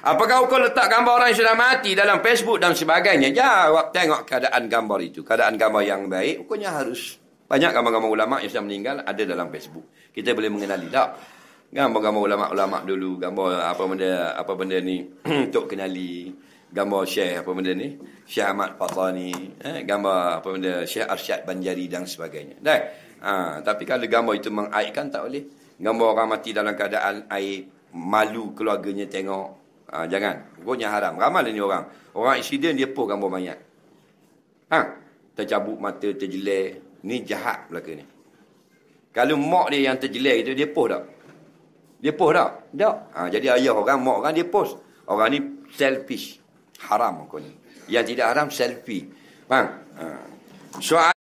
Apakah kau letak gambar orang yang sudah mati dalam Facebook dan sebagainya? Jawab tengok keadaan gambar itu. Keadaan gambar yang baik, hukumnya harus. Banyak gambar-gambar ulama yang sudah meninggal ada dalam Facebook. Kita boleh mengenali tak? Gambar-gambar ulama-ulama dulu, gambar apa benda apa benda ni untuk kenali gambar Syekh apa benda ni? Syekh Ahmad Fatani, eh? gambar apa benda Syekh Arsyad Banjari dan sebagainya. Dah. Ha, tapi kalau gambar itu mengaibkan tak boleh. Gambar orang mati dalam keadaan aib, malu keluarganya tengok, Ha, jangan. pokoknya haram. ramal ni orang. Orang insiden dia pun gambar mayat. Ha? Tercabut mata, terjelir. Ni jahat belaka ni. Kalau mak dia yang terjelir itu, dia post tak? Dia post tak? Tak. Ha, jadi ayah orang, mak orang dia post. Orang ni selfish. Haram kau ni. Yang tidak haram, selfie. Faham? Ha. Soal